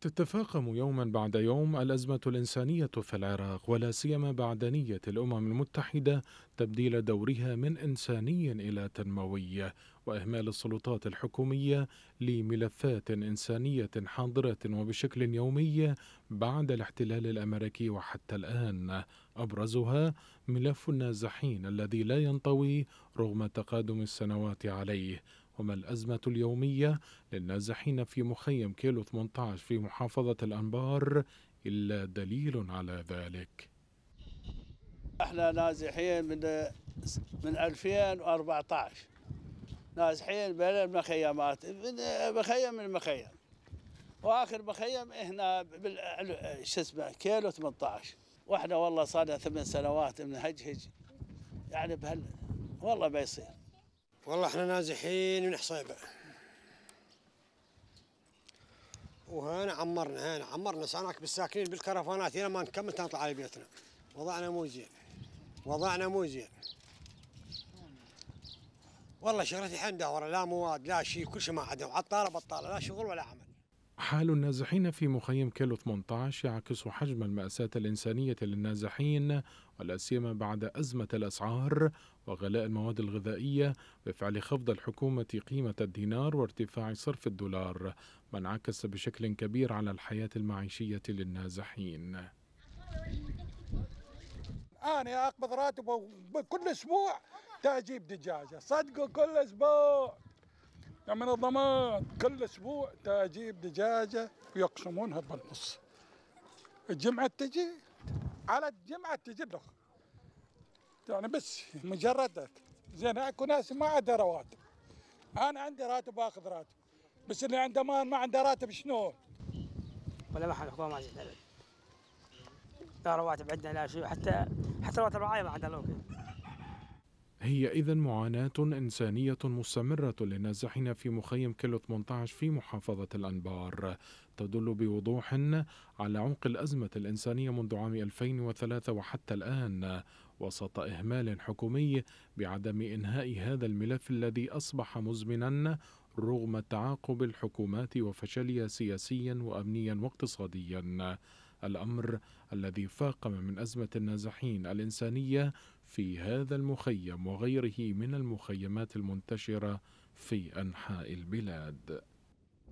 تتفاقم يوما بعد يوم الأزمة الإنسانية في العراق ولا سيما بعد نية الأمم المتحدة تبديل دورها من إنساني إلى تنموي وإهمال السلطات الحكومية لملفات إنسانية حاضرة وبشكل يومي بعد الاحتلال الأمريكي وحتى الآن أبرزها ملف النازحين الذي لا ينطوي رغم تقادم السنوات عليه وما الأزمة اليومية للنازحين في مخيم كيلو 18 في محافظة الأنبار إلا دليل على ذلك احنا نازحين من من 2014 نازحين بين المخيمات من مخيم من مخيم واخر مخيم هنا شو اسمه كيلو 18 واحنا والله صار لنا ثمان سنوات بنهجهج يعني بهال والله ما يصير والله احنا نازحين من حصيبه وهنا عمرنا هنا عمرنا سعناك بالساكنين بالكرفانات هنا ما نكمل تنطلع على بيتنا وضعنا مو زين وضعنا مو زين والله شغلتي الحين دورة لا مواد لا شيء كل شيء ما عندهم عطالة بطالة لا شغل ولا عمل حال النازحين في مخيم كيلو 18 يعكس حجم المأساة الإنسانية للنازحين ولا سيما بعد أزمة الأسعار وغلاء المواد الغذائية بفعل خفض الحكومة قيمة الدينار وارتفاع صرف الدولار ما انعكس بشكل كبير على الحياة المعيشية للنازحين أنا أقبض راتب كل أسبوع تجيب دجاجة صدقوا كل أسبوع يعني من الضمان كل اسبوع تجيب دجاجه ويقسمونها بالنص الجمعه تجي على الجمعه تجي لك يعني بس مجرد زين اكو ناس ما عندها رواتب انا عندي راتب واخذ راتب بس اللي عنده مال ما عنده راتب شنو؟ ولا ما حد الحكومه ما زيد لا رواتب عندنا لا شيء حتى حتى رواتب الرعايه ما عندها لوكي هي إذا معاناة إنسانية مستمرة للنازحين في مخيم كيلو 18 في محافظة الأنبار تدل بوضوح على عمق الأزمة الإنسانية منذ عام 2003 وحتى الآن وسط إهمال حكومي بعدم إنهاء هذا الملف الذي أصبح مزمنا رغم تعاقب الحكومات وفشلها سياسيا وأمنيا واقتصاديا الأمر الذي فاقم من أزمة النازحين الإنسانية في هذا المخيم وغيره من المخيمات المنتشرة في أنحاء البلاد